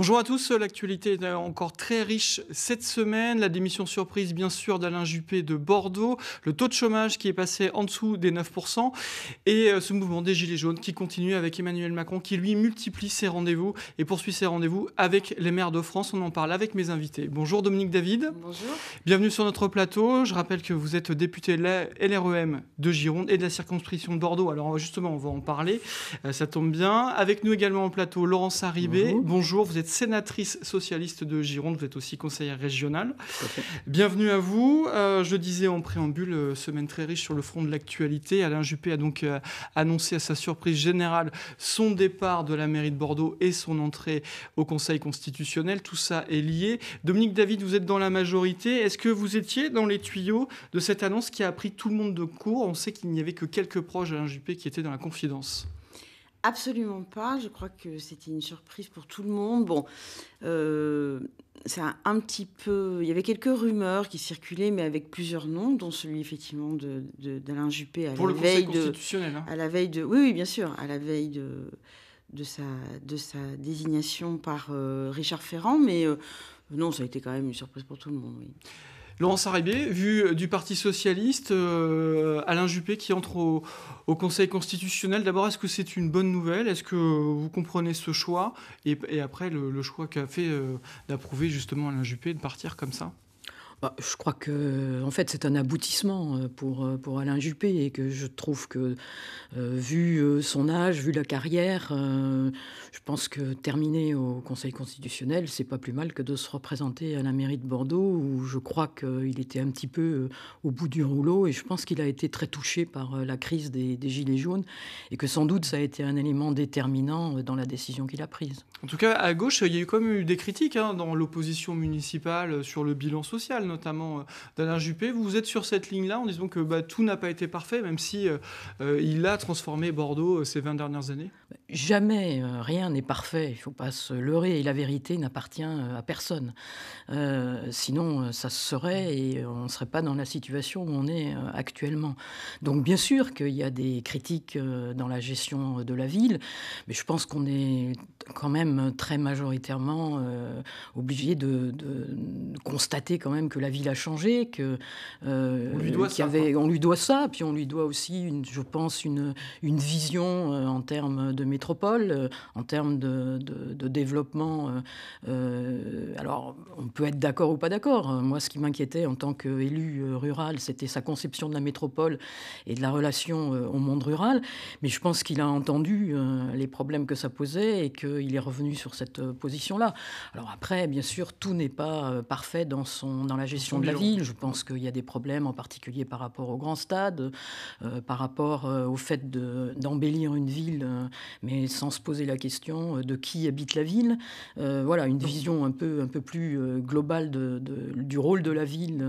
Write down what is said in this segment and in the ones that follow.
Bonjour à tous, l'actualité est encore très riche cette semaine. La démission surprise bien sûr d'Alain Juppé de Bordeaux, le taux de chômage qui est passé en dessous des 9% et euh, ce mouvement des Gilets jaunes qui continue avec Emmanuel Macron qui lui multiplie ses rendez-vous et poursuit ses rendez-vous avec les maires de France. On en parle avec mes invités. Bonjour Dominique David. Bonjour. Bienvenue sur notre plateau. Je rappelle que vous êtes député LREM de Gironde et de la circonscription de Bordeaux. Alors justement, on va en parler. Euh, ça tombe bien. Avec nous également au plateau Laurence Arribé, Bonjour. vous êtes sénatrice socialiste de Gironde, vous êtes aussi conseillère régionale. Bienvenue à vous. Euh, je disais en préambule, euh, semaine très riche sur le front de l'actualité. Alain Juppé a donc euh, annoncé à sa surprise générale son départ de la mairie de Bordeaux et son entrée au Conseil constitutionnel. Tout ça est lié. Dominique David, vous êtes dans la majorité. Est-ce que vous étiez dans les tuyaux de cette annonce qui a pris tout le monde de court On sait qu'il n'y avait que quelques proches d'Alain Juppé qui étaient dans la confidence. Absolument pas. Je crois que c'était une surprise pour tout le monde. Bon, ça euh, a un petit peu. Il y avait quelques rumeurs qui circulaient, mais avec plusieurs noms, dont celui effectivement d'Alain de, d'Alain Juppé à pour la veille de, hein. à la veille de. Oui, oui, bien sûr, à la veille de sa désignation par euh, Richard Ferrand, mais euh, non, ça a été quand même une surprise pour tout le monde. Oui. — Laurence Arribier, vu euh, du Parti Socialiste, euh, Alain Juppé qui entre au, Conseil constitutionnel, d'abord, est-ce que c'est une bonne nouvelle Est-ce que vous comprenez ce choix et, après, le, choix qu'a fait euh, d'approuver justement Alain Juppé de partir comme ça bah, je crois que, en fait, c'est un aboutissement euh, pour, euh, pour Alain Juppé et que je trouve que, euh, vu son âge, vu la carrière, je pense que terminer au Conseil constitutionnel, c'est pas plus mal que de se représenter à la mairie de Bordeaux, où je crois qu'il était un petit peu au bout du rouleau et je pense qu'il a été très touché par la crise des, Gilets jaunes et que sans doute ça a été un élément déterminant dans la décision qu'il a prise. En tout cas, à gauche, il y a eu quand même eu des critiques hein, dans l'opposition municipale sur le bilan social, notamment euh, d'Alain Juppé. Vous êtes sur cette ligne-là en disant que bah, tout n'a pas été parfait, même si euh, euh, il a transformé Bordeaux ces 20 dernières années Jamais rien n'est parfait, il ne faut pas se leurrer, et la vérité n'appartient à personne. sinon, ça se serait et on ne serait pas dans la situation où on est actuellement. Donc bien sûr qu'il y a des critiques dans la gestion de la ville, mais je pense qu'on est quand même très majoritairement obligé de, constater quand même que la ville a changé, que euh, on, lui doit ça, puis on lui doit aussi, je pense, une, vision euh, en termes de métropole, euh, en termes de, développement. alors, on peut être d'accord ou pas d'accord. Moi, ce qui m'inquiétait en tant qu'élu rural, c'était sa conception de la métropole et de la relation au monde rural. Mais je pense qu'il a entendu les problèmes que ça posait et qu'il est revenu sur cette position-là. Alors après, bien sûr, tout n'est pas parfait dans, son, dans la gestion de la ville. Je pense qu'il y a des problèmes, en particulier par rapport au grand stade, euh, par rapport euh, au fait d'embellir une ville, euh, mais sans se poser la question de qui habite la ville. voilà, une vision un peu, un peu plus globale de, du rôle de la ville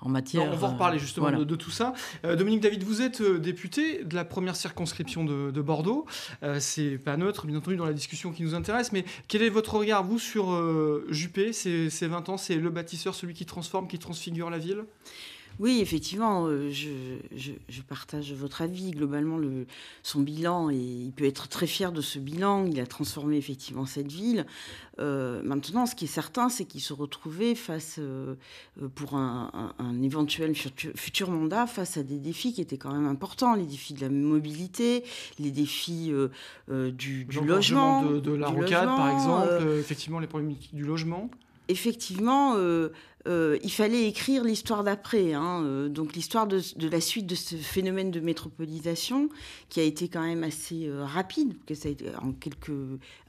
en matière. on va reparler justement de, tout ça. Dominique David, vous êtes député de la première circonscription de, Bordeaux. C'est pas neutre, bien entendu, dans la discussion qui nous intéresse, mais quel est votre regard, vous, sur Juppé, Ces 20 ans C'est le bâtisseur, celui qui transforme qui transfigure la ville oui, effectivement, euh, je, partage votre avis. Globalement, le, son bilan, et il peut être très fier de ce bilan. Il a transformé effectivement cette ville. Euh, maintenant, ce qui est certain, c'est qu'il se retrouvait face, euh, pour un, éventuel futur, mandat, face à des défis qui étaient quand même importants les défis de la mobilité, les défis du, du logement. De, de la rocade, par exemple, effectivement, les problèmes du logement effectivement, euh, il fallait écrire l'histoire d'après, hein, euh, donc l'histoire de, la suite de ce phénomène de métropolisation qui a été quand même assez euh, rapide, que ça a été, en quelques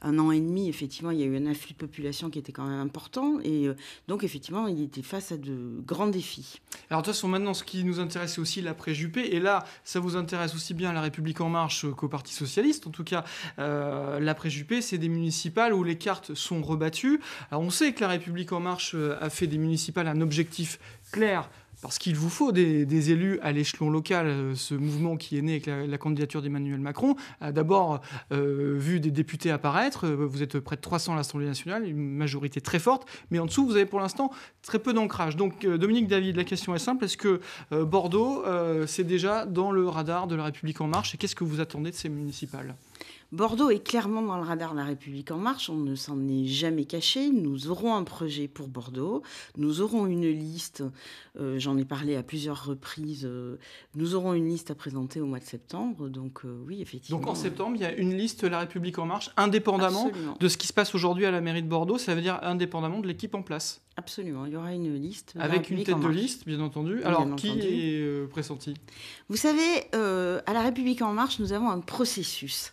un an et demi effectivement il y a eu un afflux de population qui était quand même important et donc effectivement il était face à de grands défis. Alors de toute façon maintenant ce qui nous intéresse c'est aussi l'après Juppé et là ça vous intéresse aussi bien la République en Marche qu'au Parti socialiste en tout cas l'après Juppé c'est des municipales où les cartes sont rebattues. Alors on sait que la République en Marche a fait des municipales un objectif clair parce qu'il vous faut des, élus à l'échelon local. Euh, ce mouvement qui est né avec la, candidature d'Emmanuel Macron a d'abord euh, vu des députés apparaître. Euh, vous êtes près de 300 à l'Assemblée nationale, une majorité très forte, mais en dessous, vous avez pour l'instant très peu d'ancrage. Donc, Dominique David, la question est simple. Est-ce que Bordeaux, c'est déjà dans le radar de la République en marche Et qu'est-ce que vous attendez de ces municipales Bordeaux est clairement dans le radar de la République en marche, on ne s'en est jamais caché. Nous aurons un projet pour Bordeaux, nous aurons une liste, euh, j'en ai parlé à plusieurs reprises, euh, nous aurons une liste à présenter au mois de septembre. Donc euh, oui, effectivement. Donc en septembre, il y a une liste La République en marche, indépendamment de ce qui se passe aujourd'hui à la mairie de Bordeaux, ça veut dire indépendamment de l'équipe en place. Absolument, il y aura une liste. Avec une tête de liste, bien entendu. Alors, qui est pressenti Vous savez, à La République en marche, nous avons un processus.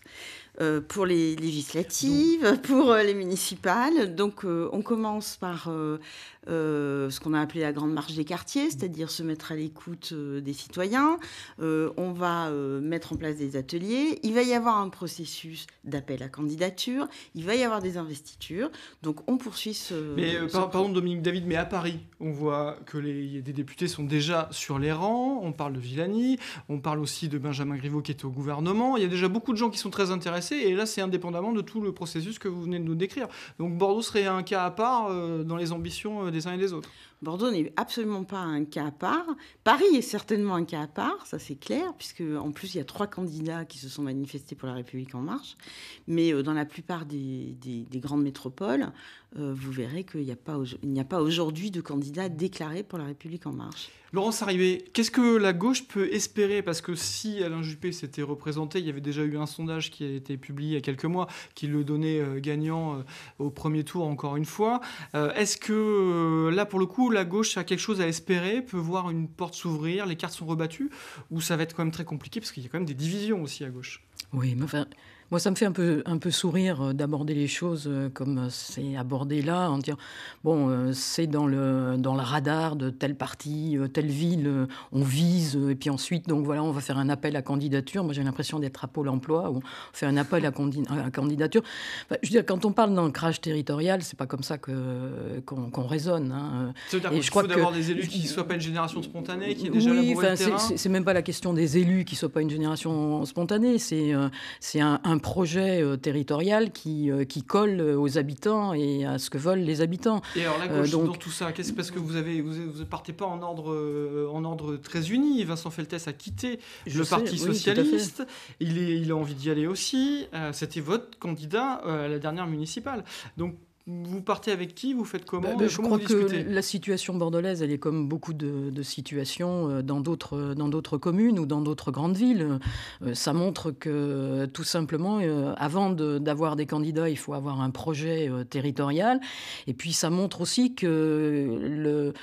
Euh, pour les législatives, pour euh, les municipales. Donc euh, on commence par ce qu'on a appelé la grande marche des quartiers, c'est-à-dire se mettre à l'écoute des citoyens. on va mettre en place des ateliers. Il va y avoir un processus d'appel à candidature. Il va y avoir des investitures. Donc on poursuit ce... Mais pardon Dominique David, mais à Paris, on voit que les, des députés sont déjà sur les rangs. On parle de Villani, on parle aussi de Benjamin Griveaux qui est au gouvernement. Il y a déjà beaucoup de gens qui sont très intéressés et là c'est indépendamment de tout le processus que vous venez de nous décrire. Donc Bordeaux serait un cas à part euh, dans les ambitions euh, des uns et des autres. Bordeaux n'est absolument pas un cas à part. Paris est certainement un cas à part, ça c'est clair, puisque en plus il y a trois candidats qui se sont manifestés pour la République en marche. Mais euh, dans la plupart des, grandes métropoles, euh, vous verrez qu'il n'y a pas, aujourd'hui de candidats déclarés pour la République en marche. Laurence Arrivé, qu'est-ce que la gauche peut espérer Parce que si Alain Juppé s'était représenté, il y avait déjà eu un sondage qui a été publié il y a quelques mois qui le donnait euh, gagnant au premier tour encore une fois. Est-ce que là pour le coup, la gauche a quelque chose à espérer, peut voir une porte s'ouvrir, les cartes sont rebattues, ou ça va être quand même très compliqué parce qu'il y a quand même des divisions aussi à gauche. Oui, mais enfin, moi, ça me fait un peu, un peu sourire euh, d'aborder les choses euh, comme c'est abordé là, en disant bon, euh, c'est dans le, dans le radar de telle partie, telle ville, on vise, et puis ensuite, donc voilà, on va faire un appel à candidature. Moi, j'ai l'impression d'être à Pôle emploi, où on fait un appel à, candidature. je veux dire, quand on parle d'ancrage territorial, c'est pas comme ça que, qu'on, raisonne. Hein, je crois il faut d'avoir des élus qui ne soient pas une génération spontanée, qui est déjà oui, c'est, c'est, c'est même pas la question des élus qui ne soient pas une génération spontanée, c'est, c'est un projet euh, territorial qui, euh, qui colle euh, aux habitants et à ce que veulent les habitants. Et alors la gauche, donc... tout ça, qu'est-ce parce que vous avez vous, vous partez pas en ordre en ordre très uni. Vincent Feltès a quitté le Parti socialiste. Il il a envie d'y aller aussi. C'était votre candidat à la dernière municipale. Donc vous partez avec qui Vous faites comment, bah, bah, Je crois que la situation bordelaise, elle est comme beaucoup de, situations euh, dans d'autres, euh, dans d'autres communes ou dans d'autres grandes villes. Euh, ça montre que tout simplement, avant d'avoir des candidats, il faut avoir un projet territorial. Et puis ça montre aussi que le,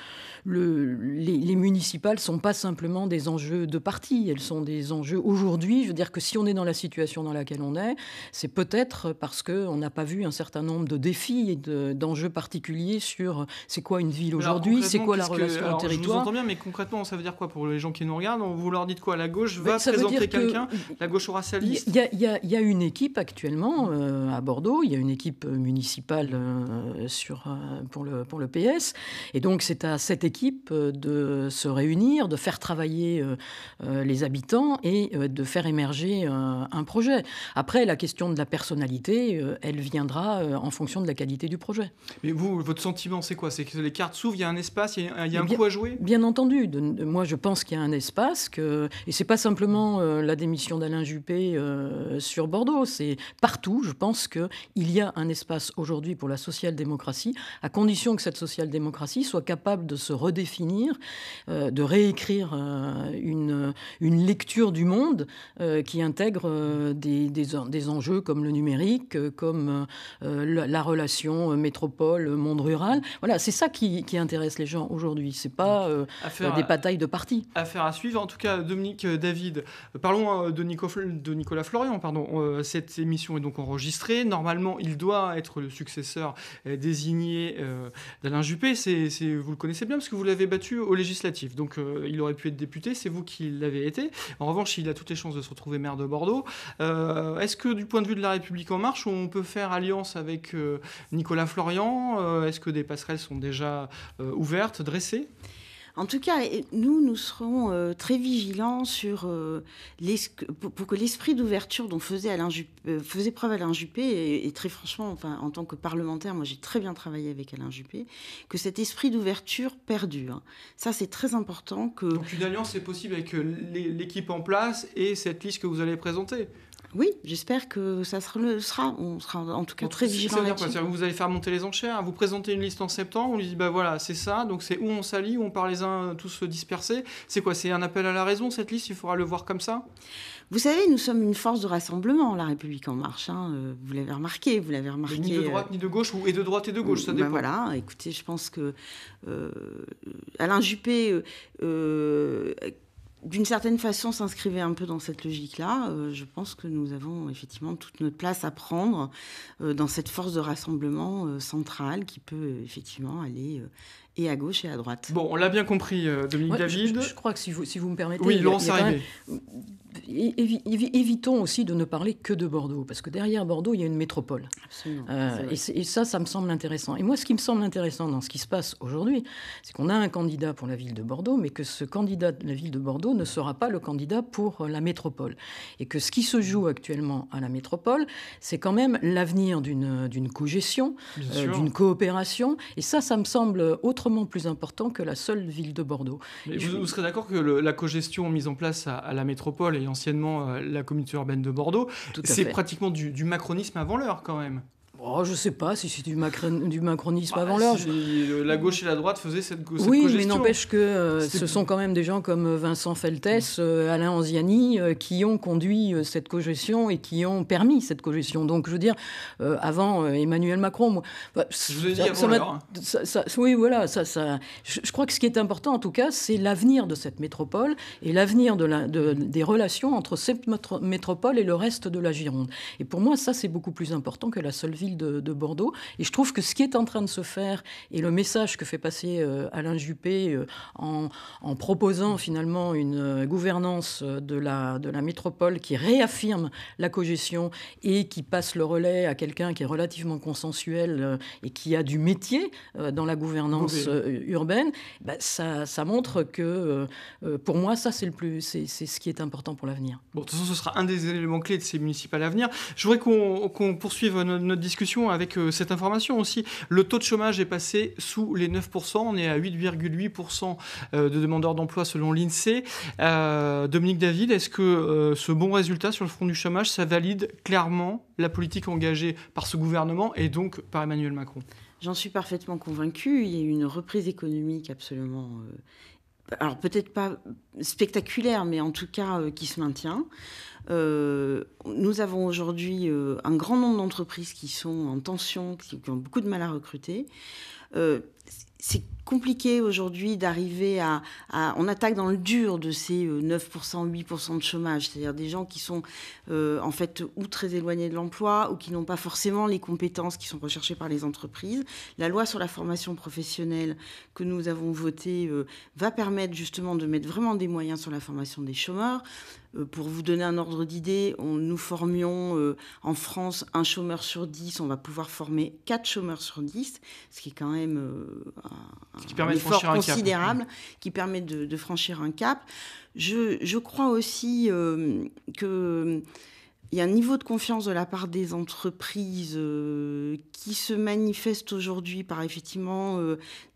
le, les, les, municipales ne sont pas simplement des enjeux de parti, elles sont des enjeux aujourd'hui. Je veux dire que si on est dans la situation dans laquelle on est, c'est peut-être parce qu'on n'a pas vu un certain nombre de défis d'enjeux particuliers sur euh, c'est quoi une ville aujourd'hui, c'est quoi la relation au territoire. Je vous entends bien, mais concrètement, ça veut dire quoi pour les gens qui nous regardent Vous leur dites quoi La gauche va présenter quelqu'un La gauche aura sa liste Il y, a une équipe actuellement euh, à Bordeaux, il y a une équipe euh, municipale sur, pour, le, pour le PS, et donc c'est à cette équipe de se réunir, de faire travailler les habitants et de faire émerger un projet. Après, la question de la personnalité, elle viendra en fonction de la qualité du projet. Mais vous, votre sentiment, c'est quoi C'est que les cartes s'ouvrent, il y a un espace, il y a, un coup à jouer Bien entendu. De, moi, je pense qu'il y a un espace. Que, et c'est pas simplement euh, la démission d'Alain Juppé euh, sur Bordeaux. C'est partout, je pense qu'il y a un espace aujourd'hui pour la social-démocratie, à condition que cette social-démocratie soit capable de se redéfinir, euh, de réécrire une, une, lecture du monde qui intègre des, des, enjeux comme le numérique, comme la relation euh, métropole, euh, monde rural. Voilà, c'est ça qui, intéresse les gens aujourd'hui. C'est pas euh, des batailles de partis. Affaire à suivre. En tout cas, Dominique euh, David, parlons de, de Nicolas Florian. Pardon. Cette émission est donc enregistrée. Normalement, il doit être le successeur désigné d'Alain Juppé. C'est, vous le connaissez bien parce que vous l'avez battu au législatif. Donc, il aurait pu être député. C'est vous qui l'avez été. En revanche, il a toutes les chances de se retrouver maire de Bordeaux. est-ce que du point de vue de la République en marche, on peut faire alliance avec Nicolas Nicolas Florian, euh, est-ce que des passerelles sont déjà euh, ouvertes, dressées en tout cas, nous, nous serons euh, très vigilants sur, pour, que l'esprit d'ouverture dont faisait, Alain Juppé, preuve Alain Juppé, et, très franchement, enfin, en tant que parlementaire, moi j'ai très bien travaillé avec Alain Juppé, que cet esprit d'ouverture perdure. Ça, c'est très important que... Donc une alliance est possible avec l'équipe en place et cette liste que vous allez présenter oui, j'espère que ça sera, le sera. On sera en tout cas très vigilants. Vous allez faire monter les enchères, vous présentez une liste en septembre, on lui dit ben voilà, c'est ça, donc c'est où on s'allie, où on part les uns tous se disperser. C'est quoi C'est un appel à la raison cette liste Il faudra le voir comme ça Vous savez, nous sommes une force de rassemblement, La République en marche. Hein, euh, vous l'avez remarqué, vous l'avez remarqué. ni de droite ni de gauche, ou et de droite et de gauche, ça bah dépend. voilà, écoutez, je pense que euh, Alain Juppé. Euh, d'une certaine façon, s'inscrivait un peu dans cette logique-là. Euh, je pense que nous avons effectivement toute notre place à prendre euh, dans cette force de rassemblement euh, centrale qui peut effectivement aller et à gauche et à droite. Bon, on l'a bien compris, Dominique David. Je, crois que si vous, si vous me permettez, oui, lancez évitons aussi de ne parler que de Bordeaux, parce que derrière Bordeaux, il y a une métropole. Absolument, euh, et, ça, ça me semble intéressant. Et moi, ce qui me semble intéressant dans ce qui se passe aujourd'hui, c'est qu'on a un candidat pour la ville de Bordeaux, mais que ce candidat de la ville de Bordeaux ne sera pas le candidat pour euh, la métropole. Et que ce qui se joue actuellement à la métropole, c'est quand même l'avenir d'une cogestion, gestion euh, d'une coopération. Et ça, ça me semble autrement plus important que la seule ville de Bordeaux. vous, je... serez d'accord que le, la cogestion mise en place à, à la métropole, et anciennement euh, la communauté urbaine de Bordeaux. C'est pratiquement du macronisme avant l'heure quand même. Oh, je sais pas si c'est du, du, macronisme bah, avant l'heure. la gauche et la droite faisaient cette, cette Oui, mais n'empêche que euh, ce sont quand même des gens comme euh, Vincent Feltès, mm. euh, Alain Anziani, qui ont conduit cette cogestion et qui ont permis cette cogestion. Donc, je veux dire, avant Emmanuel Macron, bah, je vous ai dit ça, avant hein. Oui, voilà. Ça, ça, je, crois que ce qui est important, en tout cas, c'est l'avenir de cette métropole et l'avenir de la, des relations entre cette métropole et le reste de la Gironde. Et pour moi, ça, c'est beaucoup plus important que la seule ville de, Bordeaux. Et je trouve que ce qui est en train de se faire et le message que fait passer euh, Alain Juppé euh, en, proposant finalement une euh, gouvernance de la, de la métropole qui réaffirme la cogestion et qui passe le relais à quelqu'un qui est relativement consensuel et qui a du métier dans la gouvernance urbaine, bah, ça, montre que pour moi, ça, c'est le plus, c'est, c'est ce qui est important pour l'avenir. Bon, de toute façon, ce sera un des éléments clés de ces municipales à venir. Je voudrais qu'on, poursuive notre, notre discussion discussion avec euh, cette information aussi. Le taux de chômage est passé sous les 9%, on est à 8,8% euh, de demandeurs d'emploi selon l'INSEE. Euh, Dominique David, est-ce que ce bon résultat sur le front du chômage, ça valide clairement la politique engagée par ce gouvernement et donc par Emmanuel Macron J'en suis parfaitement convaincue. Il y a une reprise économique absolument alors peut-être pas spectaculaire, mais en tout cas qui se maintient. Euh, nous avons aujourd'hui euh, un grand nombre d'entreprises qui sont en tension, qui, ont beaucoup de mal à recruter. Euh, c'est compliqué aujourd'hui d'arriver à, On attaque dans le dur de ces 9%, 8% de chômage, c'est-à-dire des gens qui sont en fait ou très éloignés de l'emploi ou qui n'ont pas forcément les compétences qui sont recherchées par les entreprises. La loi sur la formation professionnelle que nous avons votée va permettre justement de mettre vraiment des moyens sur la formation des chômeurs. Euh, pour vous donner un ordre d'idée, nous formions euh, en France un chômeur sur dix. On va pouvoir former quatre chômeurs sur dix, ce qui est quand même euh, un, effort considérable, qui permet de, franchir un cap. Je, crois aussi qu'il y a un niveau de confiance de la part des entreprises qui se manifeste aujourd'hui par effectivement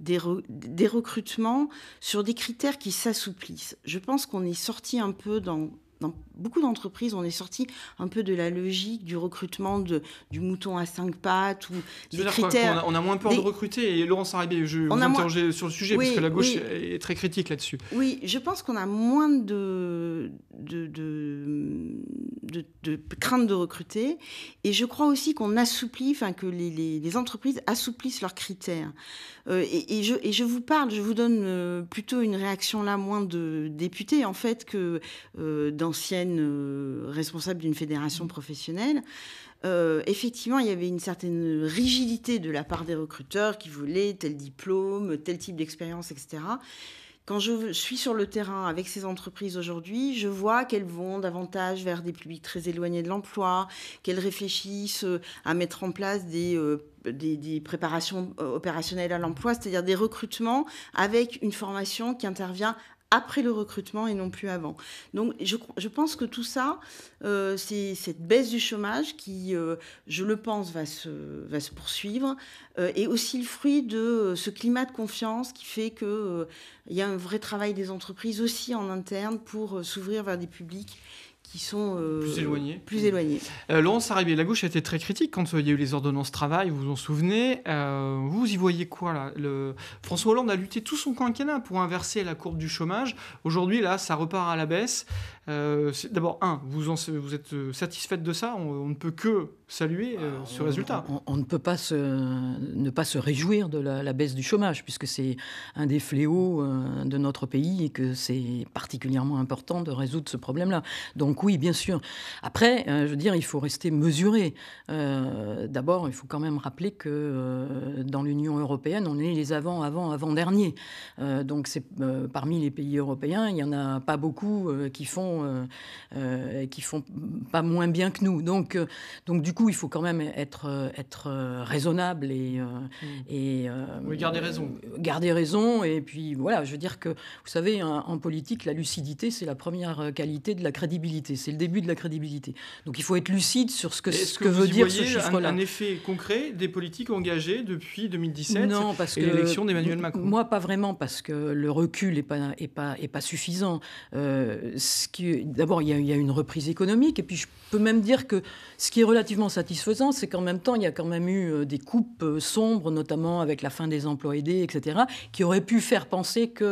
des, des recrutements sur des critères qui s'assouplissent. Je pense qu'on est sorti un peu dans dans beaucoup d'entreprises, on est sorti un peu de la logique du recrutement de, du mouton à cinq pattes ou des critères. on, a, a, moins peur de recruter. Et Laurence Sarabé, je on vous sur le sujet, parce que la gauche est très critique là-dessus. Oui, je pense qu'on a moins de, de, de, de, crainte de recruter. Et je crois aussi qu'on assouplit, enfin que les, les, les entreprises assouplissent leurs critères. Euh, et, je, vous parle, je vous donne euh, plutôt une réaction là moins de députés en fait que euh, d'anciennes responsables d'une fédération mmh. professionnelle. effectivement, il y avait une certaine rigidité de la part des recruteurs qui voulaient tel diplôme, tel type d'expérience, etc. Quand je suis sur le terrain avec ces entreprises aujourd'hui, je vois qu'elles vont davantage vers des publics très éloignés de l'emploi, qu'elles réfléchissent euh, à mettre en place des euh, préparations euh, opérationnelles à l'emploi, c'est-à-dire des recrutements avec une formation qui intervient après le recrutement et non plus avant. Donc je, pense que tout ça, euh, c'est cette baisse du chômage qui, euh, je le pense, va se, poursuivre, euh, et aussi le fruit de ce climat de confiance qui fait qu'il il y a un vrai travail des entreprises aussi en interne pour s'ouvrir vers des publics qui sont euh, plus éloignés. Plus éloignés. Euh, la gauche a été très critique quand euh, il y a eu les ordonnances travail, vous vous en souvenez. vous y voyez quoi là le... François Hollande a lutté tout son quinquennat pour inverser la courbe du chômage. Aujourd'hui, là, ça repart à la baisse. Euh, d'abord, un, vous, vous êtes euh, satisfaite de ça on, ne peut que saluer euh, bah, ce résultat. On, ne peut pas se, ne pas se réjouir de la, baisse du chômage, puisque c'est un des fléaux de notre pays et que c'est particulièrement important de résoudre ce problème-là. Donc oui, bien sûr. Après, je veux dire, il faut rester mesuré. D'abord, il faut quand même rappeler que dans l'Union européenne, on est les avant, avant, avant derniers. donc c'est parmi les pays européens, il n'y en a pas beaucoup qui font euh, euh, qui font pas moins bien que nous. Donc, euh, donc du coup, il faut quand même être, être raisonnable et, mm. et oui, garder raison. Garder raison. Et puis voilà, je veux dire que, vous savez, en politique, la lucidité, c'est la première qualité de la crédibilité. C'est le début de la crédibilité. Donc il faut être lucide sur ce que, ce que, veut dire ce chiffre-là. Un, un effet concret des politiques engagées depuis 2017 Non, parce et que l'élection d'Emmanuel Macron. Moi, pas vraiment, parce que le recul n'est pas, est pas, est pas suffisant. ce qui d'abord, il, y, a une reprise économique, et puis je peux même dire que ce qui est relativement satisfaisant, c'est qu'en même temps, il y a quand même eu euh, des coupes euh, sombres, notamment avec la fin des emplois aidés, etc., qui auraient pu faire penser que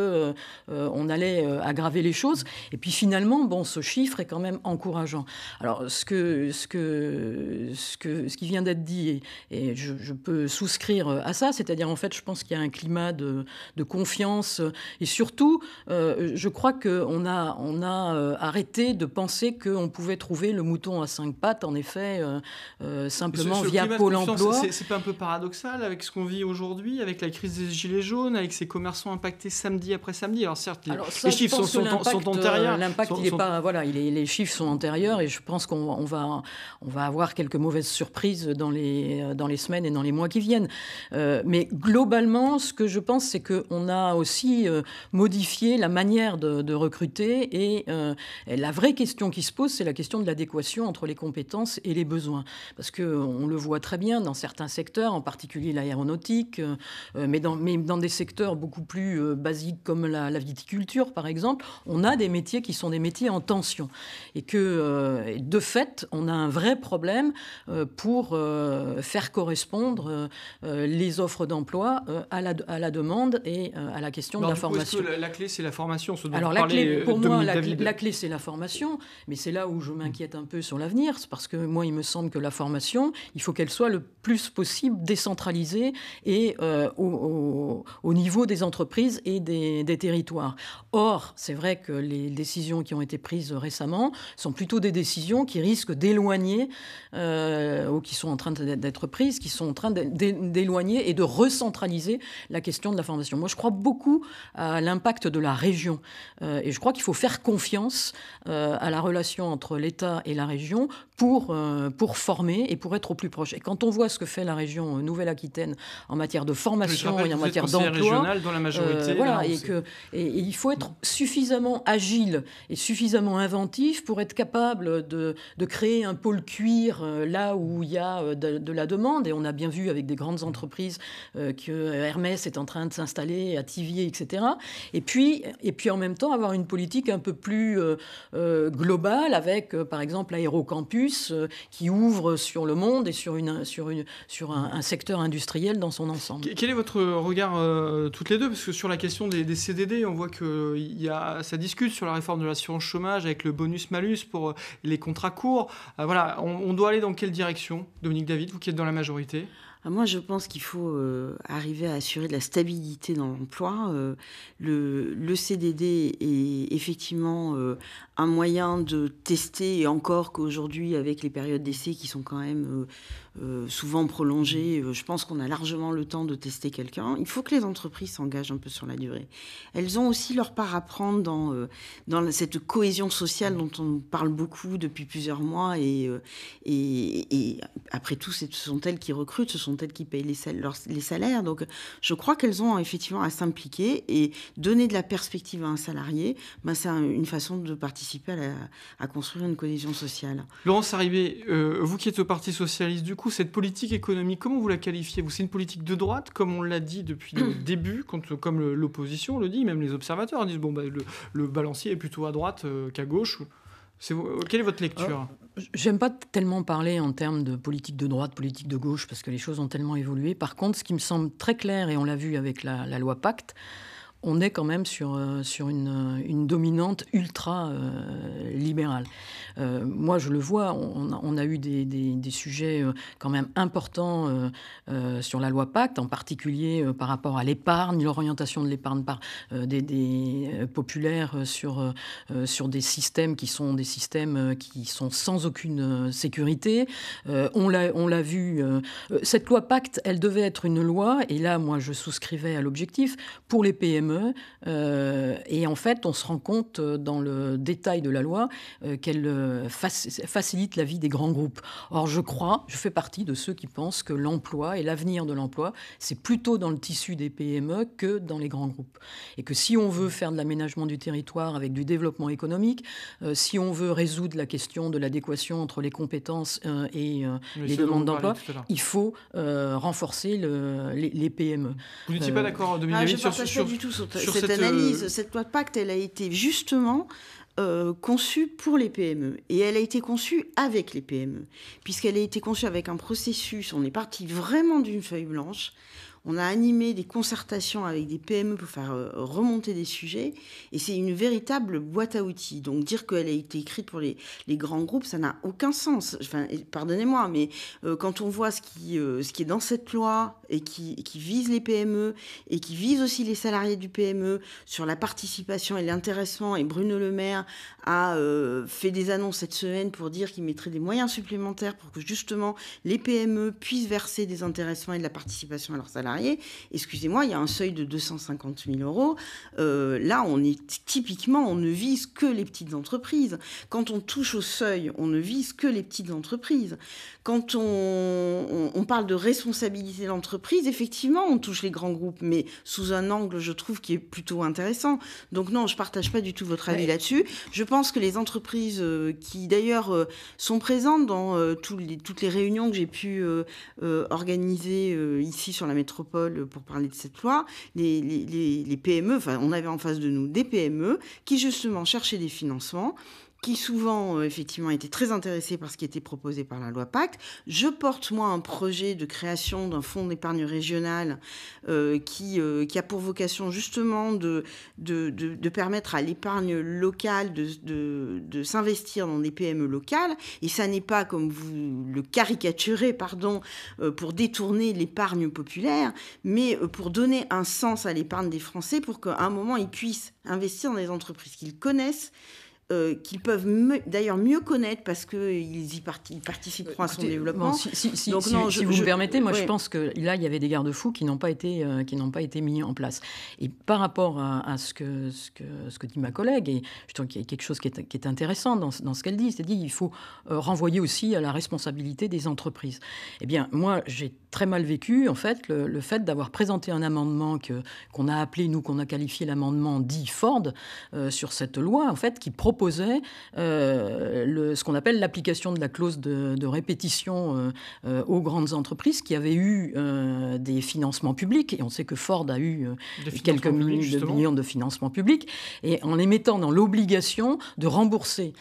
euh, on allait aggraver les choses. Et puis finalement, bon, ce chiffre est quand même encourageant. Alors, ce que, ce que, ce que, ce qui vient d'être dit, et, je, peux souscrire à ça, c'est-à-dire en fait, je pense qu'il y a un climat de, confiance, et surtout, je crois qu'on a, on a euh, arrêter de penser qu'on pouvait trouver le mouton à cinq pattes, en effet, euh, euh, simplement via Pôle emploi. C'est pas un peu paradoxal avec ce qu'on vit aujourd'hui, avec la crise des Gilets jaunes, avec ces commerçants impactés samedi après samedi Alors certes, les, chiffres sont, antérieurs. L'impact, pas... Voilà, il est, les chiffres sont antérieurs et je pense qu'on va, on va avoir quelques mauvaises surprises dans les, dans les semaines et dans les mois qui viennent. mais globalement, ce que je pense, c'est qu'on a aussi modifié la manière de, recruter et la vraie question qui se pose, c'est la question de l'adéquation entre les compétences et les besoins. Parce qu'on le voit très bien dans certains secteurs, en particulier l'aéronautique, euh, mais dans, dans des secteurs beaucoup plus euh, basiques comme la, viticulture, par exemple, on a des métiers qui sont des métiers en tension. Et que, euh, de fait, on a un vrai problème pour faire correspondre les offres d'emploi à la, demande et à la question de la formation. Que la, clé, c'est la formation. Alors, la pour la clé, c'est la formation, mais c'est là où je mm. m'inquiète un peu sur l'avenir, parce que moi, il me semble que la formation, il faut qu'elle soit le plus possible décentralisée et euh, au, niveau des entreprises et des, territoires. Or, c'est vrai que les décisions qui ont été prises récemment sont plutôt des décisions qui risquent d'éloigner, euh, ou qui sont en train d'être prises, qui sont en train d'éloigner et de recentraliser la question de la formation. Moi, je crois beaucoup à l'impact de la région, euh, et je crois qu'il faut faire confiance euh, à la relation entre l'État et la région pour, euh, pour former et pour être au plus proche. Et quand on voit ce que fait la région euh, Nouvelle-Aquitaine en matière de formation et en matière d'emploi, dans la majorité, voilà, et, que, et, il faut être suffisamment agile et suffisamment inventif pour être capable de, de créer un pôle cuir là où il y a de, la demande. Et on a bien vu avec des grandes entreprises que Hermès est en train de s'installer à Tivier, etc. Et puis, et puis en même temps avoir une politique un peu plus euh, global avec, euh, par exemple, l'aérocampus euh, qui ouvre sur le monde et sur, une, sur, une, sur un, secteur industriel dans son ensemble. Quel est votre regard toutes les deux Parce que sur la question des, CDD, on voit que y a, ça discute sur la réforme de l'assurance chômage avec le bonus-malus pour les contrats courts. voilà, on doit aller dans quelle direction Dominique David, vous qui êtes dans la majorité ah, moi, je pense qu'il faut euh, arriver à assurer de la stabilité dans l'emploi. Euh, le, CDD est effectivement euh, un moyen de tester, et encore qu'aujourd'hui, avec les périodes d'essai qui sont quand même euh, souvent prolongée. Euh, je pense qu'on a largement le temps de tester quelqu'un. Il faut que les entreprises s'engagent un peu sur la durée. Elles ont aussi leur part à prendre dans, euh, dans cette cohésion sociale dont on parle beaucoup depuis plusieurs mois. Et, après tout, ce sont elles qui recrutent, ce sont elles qui payent les salaires. Donc je crois qu'elles ont effectivement à s'impliquer et donner de la perspective à un salarié. Ben, C'est une façon de participer à, construire une cohésion sociale. Laurence Arrivé, vous qui êtes au Parti socialiste, du coup, cette politique économique, comment vous la qualifiez Vous, c'est une politique de droite, comme on l'a dit depuis le début, quand, euh, comme l'opposition le dit, même les observateurs disent bon, bah, le, balancier est plutôt à droite euh, qu'à gauche. Euh, quelle est votre lecture J'aime pas tellement parler en termes de politique de droite, politique de gauche, parce que les choses ont tellement évolué. Par contre, ce qui me semble très clair, et on l'a vu avec la loi Pacte, on est quand même sur, euh, sur une, euh, dominante ultra-libérale. Euh, moi, je le vois, on, a eu des, sujets quand même importants sur la loi Pacte, en particulier par rapport à l'épargne, l'orientation de l'épargne par des, populaires sur, sur des systèmes qui sont des systèmes qui sont sans aucune sécurité. on l'a vu, cette loi Pacte, elle devait être une loi, et là, moi, je souscrivais à l'objectif, pour les PME euh, euh, et en fait, on se rend compte euh, dans le détail de la loi qu'elle facilite la vie des grands groupes. Or, je crois, je fais partie de ceux qui pensent que l'emploi et l'avenir de l'emploi, c'est plutôt dans le tissu des PME que dans les grands groupes. Et que si on veut faire de l'aménagement du territoire avec du développement économique, si on veut résoudre la question de l'adéquation entre les compétences et les demandes d'emploi, il faut renforcer le, les, PME. Vous n'étiez pas d'accord, Dominique, ah, sur, cette, euh, analyse, cette loi de pacte, elle a été justement euh, conçue pour les PME. Et elle a été conçue avec les PME, puisqu'elle a été conçue avec un processus. On est parti vraiment d'une feuille blanche on a animé des concertations avec des PME pour faire euh, remonter des sujets. Et c'est une véritable boîte à outils. Donc dire qu'elle a été écrite pour les, grands groupes, ça n'a aucun sens. pardonnez-moi, mais euh, quand on voit ce qui, euh, ce qui est dans cette loi et qui, vise les PME et qui vise aussi les salariés du PME sur la participation et l'intéressement, et Bruno Le Maire a fait des annonces cette semaine pour dire qu'il mettrait des moyens supplémentaires pour que justement les PME puissent verser des intéressements et de la participation à leurs salariés excusez-moi, il y a un seuil de 250 000 euros. Euh, là, on est typiquement, on ne vise que les petites entreprises. Quand on touche au seuil, on ne vise que les petites entreprises quand on, parle de responsabilité d'entreprise, effectivement, on touche les grands groupes, mais sous un angle, je trouve, qui est plutôt intéressant. Donc non, je ne partage pas du tout votre avis là-dessus. Je pense que les entreprises euh, qui, d'ailleurs, euh, sont présentes dans euh, toutes les réunions que j'ai pu organiser ici sur la métropole pour parler de cette loi, les, PME, enfin, on avait en face de nous des PME qui, justement, cherchaient des financements qui souvent, euh, effectivement, étaient très intéressés par ce qui était proposé par la loi Pacte. Je porte, moi, un projet de création d'un fonds d'épargne régional euh, qui, euh, qui a pour vocation, justement, de, de, permettre à l'épargne locale de, de, de s'investir dans des PME locales. Et ça n'est pas, comme vous le caricaturez, pardon, pour détourner l'épargne populaire, mais pour donner un sens à l'épargne des Français pour qu'à un moment, ils puissent investir dans des entreprises qu'ils connaissent, euh, qu'ils peuvent d'ailleurs mieux connaître parce qu'ils y participeront à euh, son développement. si, vous me permettez, moi je pense que là, il y avait des garde-fous qui n'ont pas, été, euh, qui pas été mis en place. Et par rapport à, ce, que, ce, que, ce que dit ma collègue, et je trouve qu'il y a quelque chose qui est, qui est intéressant dans, dans ce qu'elle dit, c'est-à-dire qu'il faut renvoyer aussi à la responsabilité des entreprises. Eh bien, moi, j'ai très mal vécu, en fait, le, fait d'avoir présenté un amendement qu'on a appelé, nous, qu'on a qualifié l'amendement dit Ford sur cette loi, en fait, qui propose proposait euh, le, ce qu'on appelle l'application de la clause de, répétition euh, euh, aux grandes entreprises qui avaient eu des financements publics. Et on sait que Ford a eu quelques millions de financements publics. Et en les mettant dans l'obligation de rembourser,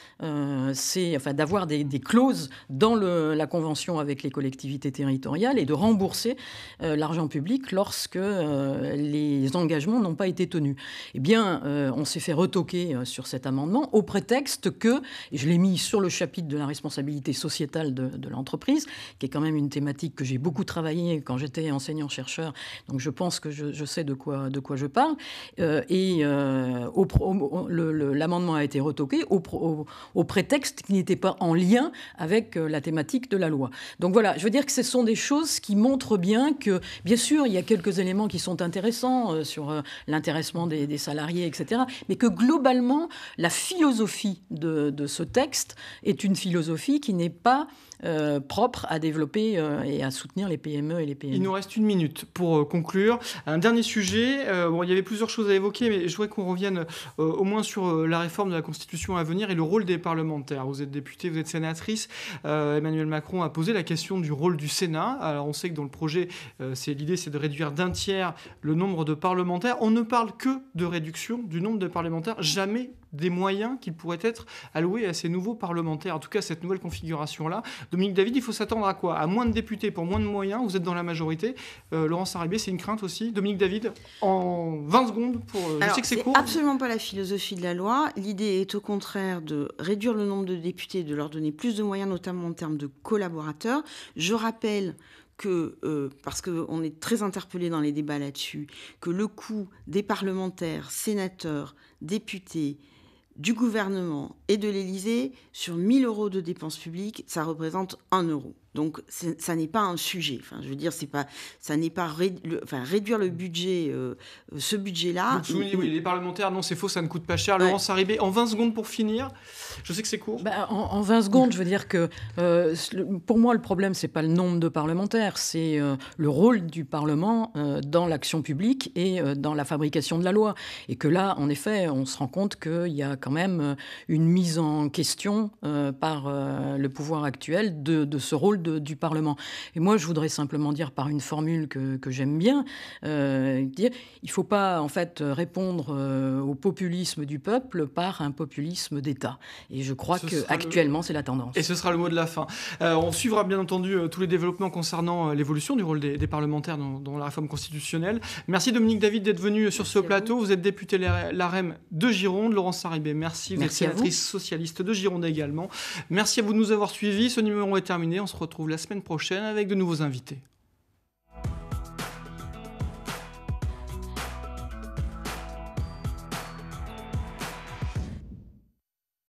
c'est enfin d'avoir des, clauses dans la convention avec les collectivités territoriales et de rembourser l'argent public lorsque les engagements n'ont pas été tenus. Eh bien, on s'est fait retoquer sur cet amendement au prétexte que, et je l'ai mis sur le chapitre de la responsabilité sociétale de, l'entreprise, qui est quand même une thématique que j'ai beaucoup travaillée quand j'étais enseignant-chercheur, donc je pense que je, sais de quoi, de quoi je parle, euh, et euh, l'amendement a été retoqué au, prétexte qui n'était pas en lien avec euh, la thématique de la loi. Donc voilà, je veux dire que ce sont des choses qui montrent bien que, bien sûr, il y a quelques éléments qui sont intéressants sur l'intéressement des salariés, etc., mais que globalement, la philosophie philosophie de, de ce texte est une philosophie qui n'est pas euh, propre propres à développer euh, et à soutenir les PME et les PME. Il nous reste une minute pour euh, conclure. Un dernier sujet. bon, il y avait plusieurs choses à évoquer, mais je voudrais qu'on revienne au moins sur la réforme de la Constitution à venir et le rôle des parlementaires. Vous êtes député, vous êtes sénatrice. Emmanuel Macron a posé la question du rôle du Sénat. Alors on sait que dans le projet, l'idée c'est de réduire d'un tiers le nombre de parlementaires. On ne parle que de réduction du nombre de parlementaires, jamais des moyens qui pourraient être alloués à ces nouveaux parlementaires, en tout cas cette nouvelle configuration-là. Dominique David, il faut s'attendre à quoi À moins de députés pour moins de moyens, vous êtes dans la majorité. Euh, Laurence Laurent c'est une crainte aussi. Dominique David, en 20 secondes, pour, euh, je sais que c'est court. absolument pas la philosophie de la loi. L'idée est au contraire de réduire le nombre de députés, de leur donner plus de moyens, notamment en termes de collaborateurs. Je rappelle que, euh, parce qu'on est très interpellé dans les débats là-dessus, que le coût des parlementaires, sénateurs, députés, du gouvernement et de l'Élysée sur 1000 euros de dépenses publiques, ça représente 1 euro. Donc ça n'est pas un sujet. Enfin, je veux dire, c'est pas, ça n'est pas enfin, réduire le budget, euh, ce budget-là. Oui, les parlementaires, non, c'est faux, ça ne coûte pas cher. Ouais. Laurence Arribé, en 20 secondes pour finir, je sais que c'est court. Ben, en, 20 secondes, je veux dire que euh, pour moi, le problème, c'est pas le nombre de parlementaires, c'est euh, le rôle du Parlement dans l'action publique et dans la fabrication de la loi. Et que là, en effet, on se rend compte qu'il y a quand même une mise en question par le pouvoir actuel de, de ce rôle du Parlement. Et moi, je voudrais simplement dire par une formule que, que j'aime bien, euh, dire, il ne faut pas en fait répondre euh, au populisme du peuple par un populisme d'État. Et je crois qu'actuellement, actuellement c'est la tendance. Et ce sera le mot de la fin. Euh, on suivra bien entendu tous les développements concernant l'évolution du rôle des, parlementaires dans, la réforme constitutionnelle. Merci Dominique David d'être venu sur ce plateau. Vous. êtes député l'AREM de Gironde. Laurence Saribé, merci. Vous socialiste de Gironde également. Merci à vous de nous avoir suivis. Ce numéro est terminé. On se retrouve retrouve la semaine prochaine avec de nouveaux invités.